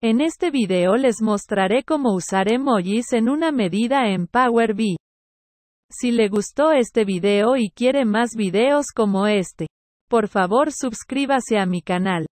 En este video les mostraré cómo usar emojis en una medida en Power BI. Si le gustó este video y quiere más videos como este, por favor suscríbase a mi canal.